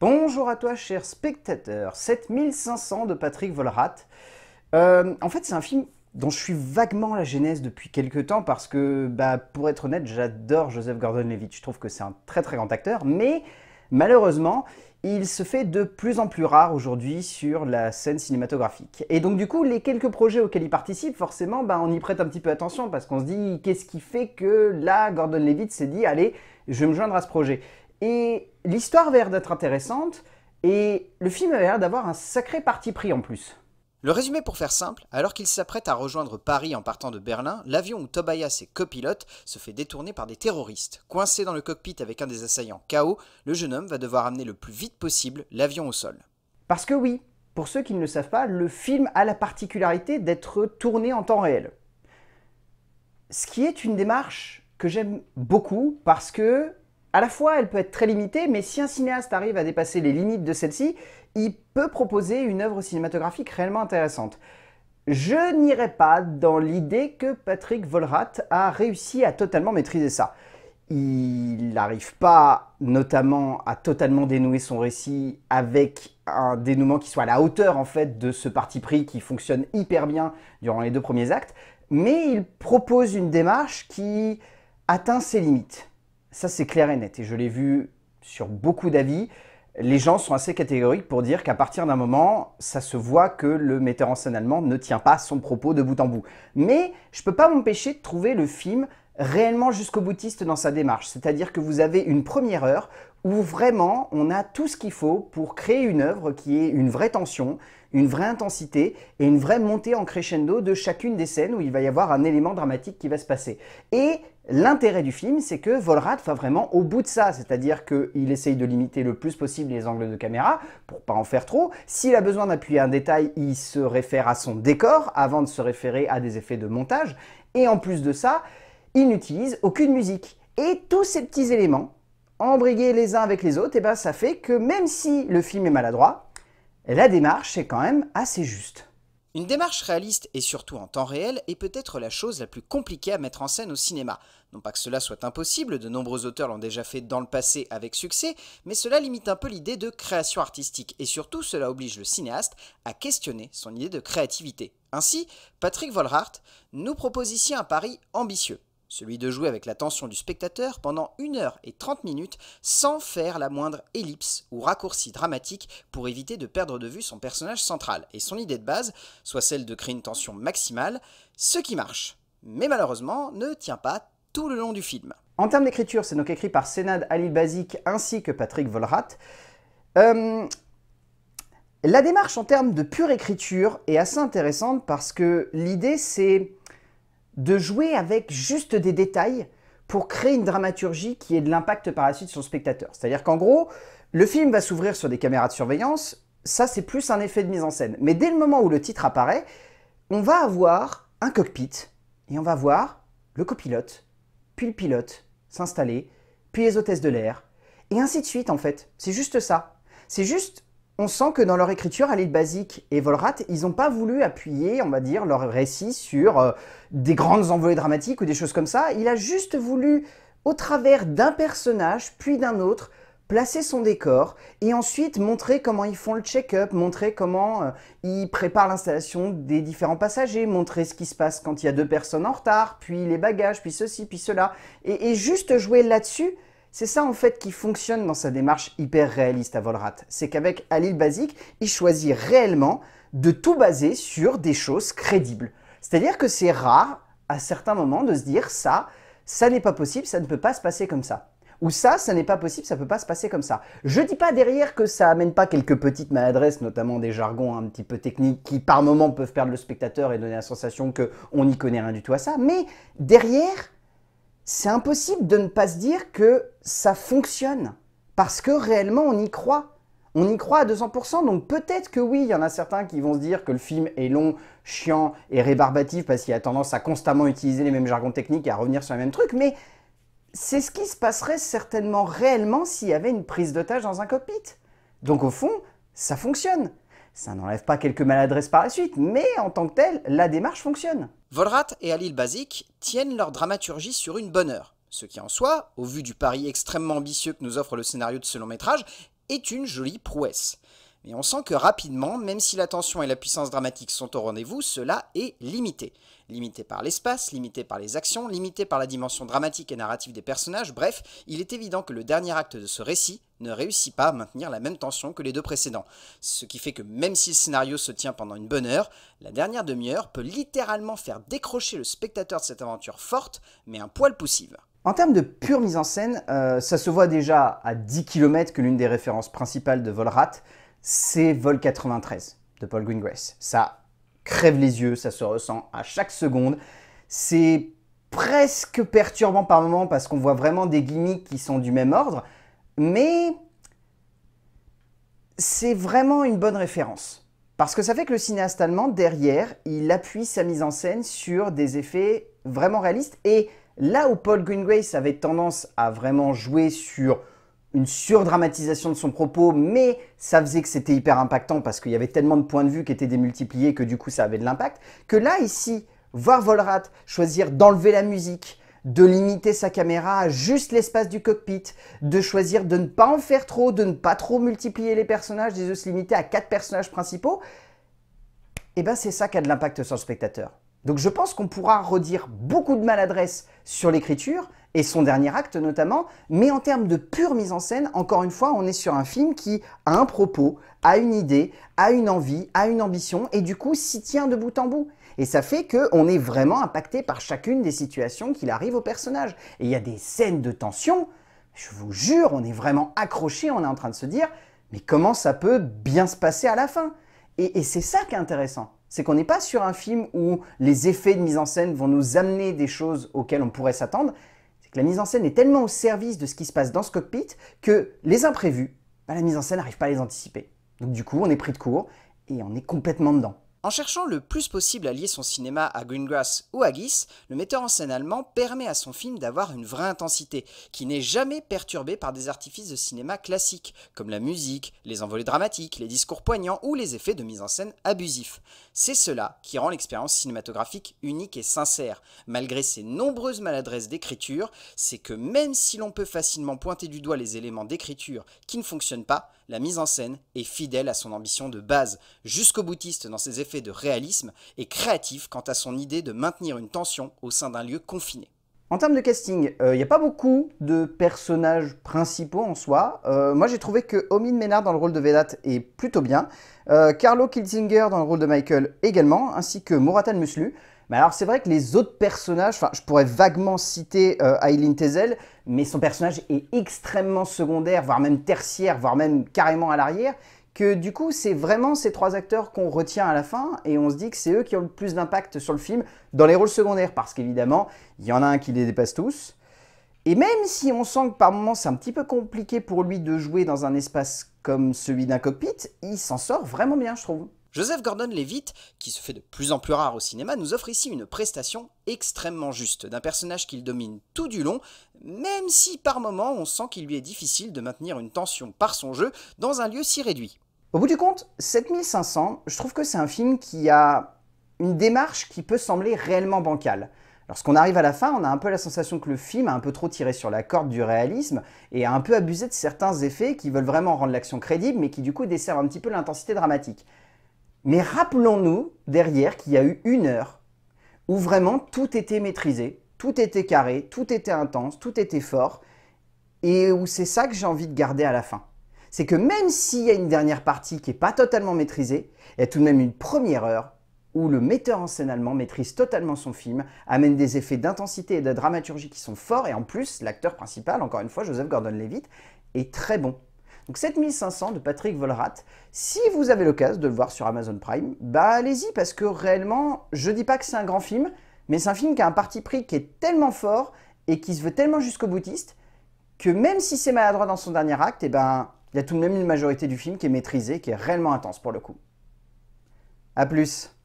Bonjour à toi, cher spectateur. 7500 de Patrick Volrat. Euh, en fait, c'est un film dont je suis vaguement la genèse depuis quelques temps parce que, bah, pour être honnête, j'adore Joseph Gordon-Levitt. Je trouve que c'est un très très grand acteur, mais malheureusement, il se fait de plus en plus rare aujourd'hui sur la scène cinématographique. Et donc du coup, les quelques projets auxquels il participe, forcément, bah, on y prête un petit peu attention parce qu'on se dit qu'est-ce qui fait que là, Gordon Levitt s'est dit allez, je vais me joindre à ce projet. Et l'histoire avait d'être intéressante, et le film avait l'air d'avoir un sacré parti pris en plus. Le résumé pour faire simple, alors qu'il s'apprête à rejoindre Paris en partant de Berlin, l'avion où Tobias est copilote se fait détourner par des terroristes. Coincé dans le cockpit avec un des assaillants KO, le jeune homme va devoir amener le plus vite possible l'avion au sol. Parce que oui, pour ceux qui ne le savent pas, le film a la particularité d'être tourné en temps réel. Ce qui est une démarche que j'aime beaucoup parce que à la fois, elle peut être très limitée, mais si un cinéaste arrive à dépasser les limites de celle-ci, il peut proposer une œuvre cinématographique réellement intéressante. Je n'irai pas dans l'idée que Patrick Volrat a réussi à totalement maîtriser ça. Il n'arrive pas notamment à totalement dénouer son récit avec un dénouement qui soit à la hauteur en fait de ce parti pris qui fonctionne hyper bien durant les deux premiers actes, mais il propose une démarche qui atteint ses limites. Ça, c'est clair et net. Et je l'ai vu sur beaucoup d'avis. Les gens sont assez catégoriques pour dire qu'à partir d'un moment, ça se voit que le metteur en scène allemand ne tient pas son propos de bout en bout. Mais je ne peux pas m'empêcher de trouver le film réellement jusqu'au boutiste dans sa démarche. C'est-à-dire que vous avez une première heure où vraiment on a tout ce qu'il faut pour créer une œuvre qui est une vraie tension, une vraie intensité et une vraie montée en crescendo de chacune des scènes où il va y avoir un élément dramatique qui va se passer. Et l'intérêt du film, c'est que Volrad va vraiment au bout de ça, c'est-à-dire qu'il essaye de limiter le plus possible les angles de caméra pour pas en faire trop. S'il a besoin d'appuyer un détail, il se réfère à son décor avant de se référer à des effets de montage. Et en plus de ça, il n'utilise aucune musique. Et tous ces petits éléments embriguer les uns avec les autres, et eh ben ça fait que même si le film est maladroit, la démarche est quand même assez juste. Une démarche réaliste et surtout en temps réel est peut-être la chose la plus compliquée à mettre en scène au cinéma. Non pas que cela soit impossible, de nombreux auteurs l'ont déjà fait dans le passé avec succès, mais cela limite un peu l'idée de création artistique et surtout cela oblige le cinéaste à questionner son idée de créativité. Ainsi, Patrick Volhart nous propose ici un pari ambitieux celui de jouer avec l'attention du spectateur pendant 1 heure et 30 minutes sans faire la moindre ellipse ou raccourci dramatique pour éviter de perdre de vue son personnage central et son idée de base, soit celle de créer une tension maximale, ce qui marche, mais malheureusement ne tient pas tout le long du film. En termes d'écriture, c'est donc écrit par Senad Ali Bazik ainsi que Patrick Volrat. Euh, la démarche en termes de pure écriture est assez intéressante parce que l'idée c'est de jouer avec juste des détails pour créer une dramaturgie qui ait de l'impact par la suite sur le spectateur. C'est-à-dire qu'en gros, le film va s'ouvrir sur des caméras de surveillance, ça c'est plus un effet de mise en scène. Mais dès le moment où le titre apparaît, on va avoir un cockpit, et on va voir le copilote, puis le pilote s'installer, puis les hôtesses de l'air, et ainsi de suite en fait. C'est juste ça. C'est juste on sent que dans leur écriture, de Basique et Volrat, ils n'ont pas voulu appuyer, on va dire, leur récit sur euh, des grandes envolées dramatiques ou des choses comme ça. Il a juste voulu, au travers d'un personnage, puis d'un autre, placer son décor et ensuite montrer comment ils font le check-up, montrer comment euh, ils préparent l'installation des différents passagers, montrer ce qui se passe quand il y a deux personnes en retard, puis les bagages, puis ceci, puis cela. et juste jouer là-dessus, c'est ça en fait qui fonctionne dans sa démarche hyper réaliste à Volrat. C'est qu'avec Alil Basique, il choisit réellement de tout baser sur des choses crédibles. C'est-à-dire que c'est rare à certains moments de se dire ça, ça n'est pas possible, ça ne peut pas se passer comme ça. Ou ça, ça n'est pas possible, ça ne peut pas se passer comme ça. Je dis pas derrière que ça amène pas quelques petites maladresses, notamment des jargons un petit peu techniques qui par moments peuvent perdre le spectateur et donner la sensation qu'on n'y connaît rien du tout à ça. Mais derrière, c'est impossible de ne pas se dire que ça fonctionne. Parce que réellement, on y croit. On y croit à 200%, donc peut-être que oui, il y en a certains qui vont se dire que le film est long, chiant et rébarbatif parce qu'il a tendance à constamment utiliser les mêmes jargons techniques et à revenir sur les mêmes trucs, mais c'est ce qui se passerait certainement réellement s'il y avait une prise d'otage dans un cockpit. Donc au fond, ça fonctionne. Ça n'enlève pas quelques maladresses par la suite, mais en tant que tel, la démarche fonctionne. Volrat et Alil Basic tiennent leur dramaturgie sur une bonne heure, ce qui en soi, au vu du pari extrêmement ambitieux que nous offre le scénario de ce long métrage, est une jolie prouesse. Et on sent que rapidement, même si la tension et la puissance dramatique sont au rendez-vous, cela est limité. Limité par l'espace, limité par les actions, limité par la dimension dramatique et narrative des personnages, bref, il est évident que le dernier acte de ce récit ne réussit pas à maintenir la même tension que les deux précédents. Ce qui fait que même si le scénario se tient pendant une bonne heure, la dernière demi-heure peut littéralement faire décrocher le spectateur de cette aventure forte, mais un poil poussive. En termes de pure mise en scène, euh, ça se voit déjà à 10 km que l'une des références principales de Volrat, c'est Vol 93 de Paul Greengrace. Ça crève les yeux, ça se ressent à chaque seconde. C'est presque perturbant par moments parce qu'on voit vraiment des gimmicks qui sont du même ordre, mais c'est vraiment une bonne référence. Parce que ça fait que le cinéaste allemand, derrière, il appuie sa mise en scène sur des effets vraiment réalistes. Et là où Paul Greengrace avait tendance à vraiment jouer sur une surdramatisation de son propos, mais ça faisait que c'était hyper impactant parce qu'il y avait tellement de points de vue qui étaient démultipliés que du coup ça avait de l'impact. Que là, ici, voir Volrat choisir d'enlever la musique, de limiter sa caméra à juste l'espace du cockpit, de choisir de ne pas en faire trop, de ne pas trop multiplier les personnages, de se limiter à quatre personnages principaux, et eh ben c'est ça qui a de l'impact sur le spectateur. Donc je pense qu'on pourra redire beaucoup de maladresse sur l'écriture, et son dernier acte notamment, mais en termes de pure mise en scène, encore une fois, on est sur un film qui a un propos, a une idée, a une envie, a une ambition, et du coup s'y tient de bout en bout. Et ça fait qu'on est vraiment impacté par chacune des situations qu'il arrive au personnage. Et il y a des scènes de tension, je vous jure, on est vraiment accroché, on est en train de se dire, mais comment ça peut bien se passer à la fin et, et c'est ça qui est intéressant. C'est qu'on n'est pas sur un film où les effets de mise en scène vont nous amener des choses auxquelles on pourrait s'attendre, la mise en scène est tellement au service de ce qui se passe dans ce cockpit que les imprévus, bah, la mise en scène n'arrive pas à les anticiper. Donc du coup, on est pris de court et on est complètement dedans. En cherchant le plus possible à lier son cinéma à Greengrass ou à Gis, le metteur en scène allemand permet à son film d'avoir une vraie intensité, qui n'est jamais perturbée par des artifices de cinéma classiques, comme la musique, les envolées dramatiques, les discours poignants ou les effets de mise en scène abusifs. C'est cela qui rend l'expérience cinématographique unique et sincère. Malgré ses nombreuses maladresses d'écriture, c'est que même si l'on peut facilement pointer du doigt les éléments d'écriture qui ne fonctionnent pas, la mise en scène est fidèle à son ambition de base, jusqu'au boutiste dans ses effets de réalisme et créatif quant à son idée de maintenir une tension au sein d'un lieu confiné. En termes de casting, il euh, n'y a pas beaucoup de personnages principaux en soi. Euh, moi, j'ai trouvé que Omin Ménard dans le rôle de Vedat est plutôt bien. Euh, Carlo Kilzinger dans le rôle de Michael également, ainsi que Moratan Muslu. Mais alors c'est vrai que les autres personnages, enfin je pourrais vaguement citer euh, Aileen Tezel, mais son personnage est extrêmement secondaire, voire même tertiaire, voire même carrément à l'arrière, que du coup c'est vraiment ces trois acteurs qu'on retient à la fin et on se dit que c'est eux qui ont le plus d'impact sur le film dans les rôles secondaires, parce qu'évidemment il y en a un qui les dépasse tous. Et même si on sent que par moments c'est un petit peu compliqué pour lui de jouer dans un espace comme celui d'un cockpit, il s'en sort vraiment bien je trouve. Joseph Gordon-Levitt, qui se fait de plus en plus rare au cinéma, nous offre ici une prestation extrêmement juste d'un personnage qu'il domine tout du long, même si par moments on sent qu'il lui est difficile de maintenir une tension par son jeu dans un lieu si réduit. Au bout du compte, 7500, je trouve que c'est un film qui a une démarche qui peut sembler réellement bancale. Lorsqu'on arrive à la fin, on a un peu la sensation que le film a un peu trop tiré sur la corde du réalisme et a un peu abusé de certains effets qui veulent vraiment rendre l'action crédible mais qui du coup desservent un petit peu l'intensité dramatique. Mais rappelons-nous derrière qu'il y a eu une heure où vraiment tout était maîtrisé, tout était carré, tout était intense, tout était fort, et où c'est ça que j'ai envie de garder à la fin. C'est que même s'il y a une dernière partie qui n'est pas totalement maîtrisée, il y a tout de même une première heure où le metteur en scène allemand maîtrise totalement son film, amène des effets d'intensité et de dramaturgie qui sont forts, et en plus, l'acteur principal, encore une fois, Joseph Gordon-Levitt, est très bon. Donc 7500 de Patrick Volrat Si vous avez l'occasion de le voir sur Amazon Prime, bah allez-y parce que réellement, je dis pas que c'est un grand film, mais c'est un film qui a un parti pris qui est tellement fort et qui se veut tellement jusqu'au boutiste que même si c'est maladroit dans son dernier acte, et eh ben il y a tout de même une majorité du film qui est maîtrisée, qui est réellement intense pour le coup. A plus